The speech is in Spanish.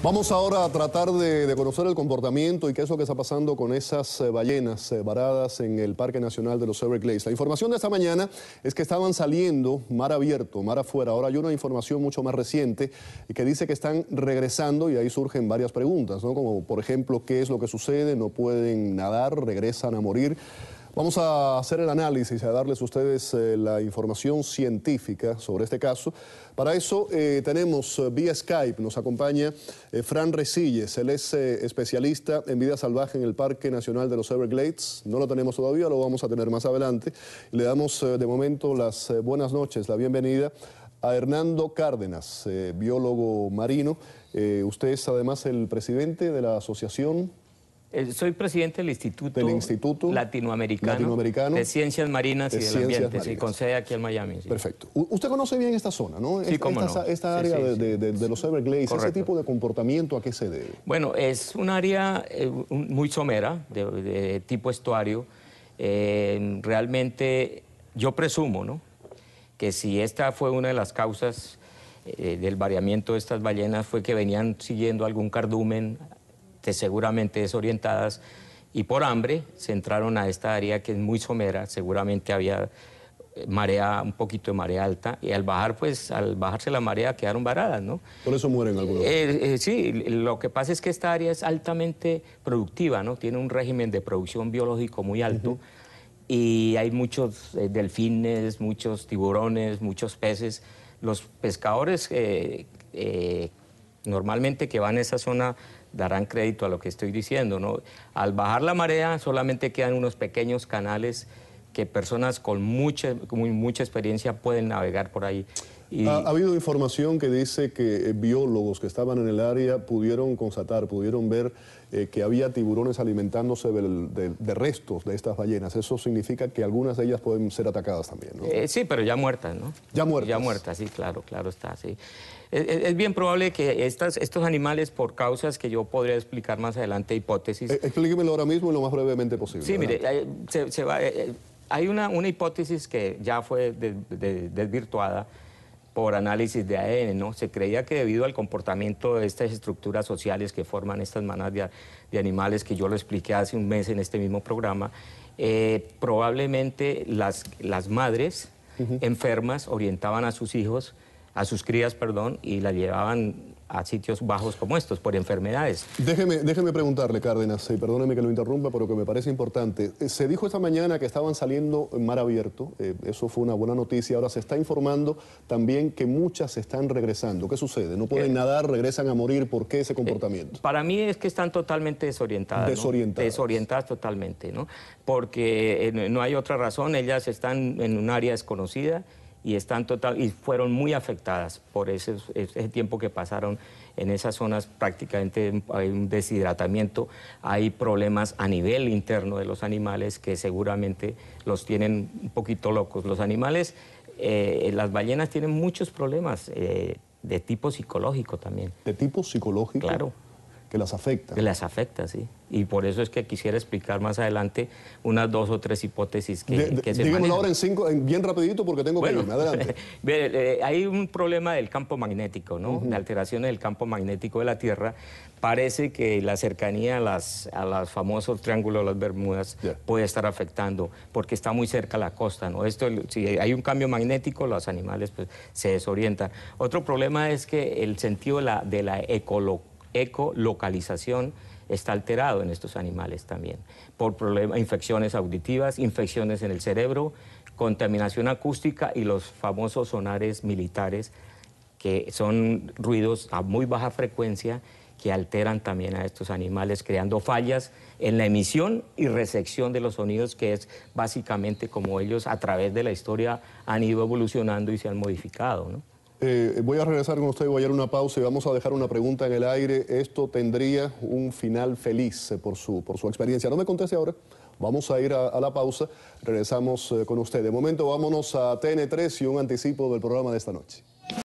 Vamos ahora a tratar de, conocer el comportamiento y qué es lo que está pasando con esas eh, ballenas eh, varadas en el Parque Nacional de los Everglades. La información de esta mañana es que estaban saliendo mar abierto, mar afuera. Ahora hay una información mucho más reciente que dice que están regresando y ahí surgen varias preguntas, ¿no? como por ejemplo, ¿qué es lo que sucede? ¿No pueden nadar? ¿Regresan a morir? Vamos a hacer el análisis, a darles a ustedes eh, la información científica sobre este caso. Para eso eh, tenemos eh, vía Skype, nos acompaña Fran Resilles, él es especialista en vida salvaje en el Parque Nacional de los Everglades. No lo tenemos todavía, lo vamos a tener más adelante. Le damos de momento las buenas noches, la bienvenida a Hernando Cárdenas, biólogo marino. usted es además el presidente de la Asociación eh, soy presidente del Instituto, Latinoamericano, de Ciencias Marinas y del Ambiente, con sede aquí en Miami. Perfecto. usted conoce bien esta zona, ¿no? Sí, esta, área de, los Everglades, ese tipo de comportamiento, ¿a qué se debe? Bueno, es un área eh, muy somera, de, tipo estuario. Eh, realmente, yo presumo, ¿no? Que si esta fue una de las causas del variamiento de estas ballenas fue que venían siguiendo algún cardumen que seguramente desorientadas y por hambre se entraron a esta área que es muy somera, seguramente había eh, marea, un poquito de marea alta, y al bajar, pues, al bajarse la marea quedaron varadas, ¿no? Por eso mueren algunos. Eh, eh, sí, lo que pasa es que esta área es altamente productiva, ¿no? Tiene un régimen de producción biológico muy alto, y hay muchos delfines, muchos tiburones, muchos peces. Los pescadores normalmente que van a esa zona darán crédito a lo que estoy diciendo. Al bajar la marea solamente quedan unos pequeños canales que personas con mucha, con mucha experiencia pueden navegar por ahí. Ha, habido información que dice que eh, biólogos que estaban en el área pudieron constatar, pudieron ver eh, que había tiburones alimentándose de, restos de estas ballenas. Eso significa que algunas de ellas pueden ser atacadas también, ¿no? Eh, sí, pero ya muertas, ¿no? Ya muertas. Ya muertas, sí, claro, claro está, sí. Es, bien probable que estas, estos animales, por causas que yo podría explicar más adelante, hipótesis... explíquemelo ahora mismo y lo más brevemente posible. Sí, mire, hay una, hipótesis que ya fue desvirtuada, por análisis de ADN, ¿no? Se creía que debido al comportamiento de estas estructuras sociales que forman estas manadas de, animales, que yo lo expliqué hace un mes en este mismo programa, eh, probablemente las, las madres enfermas orientaban a sus hijos, a sus crías, perdón, y la llevaban a sitios bajos como estos, por enfermedades. Déjeme, déjeme preguntarle, Cárdenas, y perdóneme que lo interrumpa, pero que me parece importante. Eh, se dijo esta mañana que estaban saliendo en mar abierto, eh, eso fue una buena noticia. Ahora se está informando también que muchas están regresando. ¿Qué sucede? ¿No pueden eh, nadar, regresan a morir? ¿Por qué ese comportamiento? para mí es que están totalmente desorientadas. Desorientadas. Desorientadas totalmente, ¿no? Porque no hay otra razón, ellas están en un área desconocida y, están total, y fueron muy afectadas por ese, ese tiempo que pasaron en esas zonas prácticamente hay un deshidratamiento, hay problemas a nivel interno de los animales que seguramente los tienen un poquito locos. Los animales, eh, las ballenas tienen muchos problemas eh, de tipo psicológico también. ¿De tipo psicológico? Claro que las afecta. Que las afecta, sí. Y por eso es que quisiera explicar más adelante unas dos o tres hipótesis que, que ahora en cinco, bien rapidito porque tengo que irme. Adelante. hay un problema del campo magnético, ¿no? Uh alteración De alteraciones del campo magnético de la Tierra. Parece que la cercanía a los a las famosos triángulos de las Bermudas puede estar afectando porque está muy cerca la costa, ¿no? Esto, si hay un cambio magnético, los animales pues, se desorientan. Otro problema es que el sentido de la, de ecolocalización está alterado en estos animales también, por problemas, infecciones auditivas, infecciones en el cerebro, contaminación acústica y los famosos sonares militares, que son ruidos a muy baja frecuencia que alteran también a estos animales, creando fallas en la emisión y resección de los sonidos, que es básicamente como ellos a través de la historia han ido evolucionando y se han modificado. ¿no? Eh, voy a regresar con usted, voy a dar una pausa y vamos a dejar una pregunta en el aire. Esto tendría un final feliz eh, por su, por su experiencia. No me conteste ahora, vamos a ir a, la pausa, regresamos eh, con usted. De momento vámonos a TN3 y un anticipo del programa de esta noche.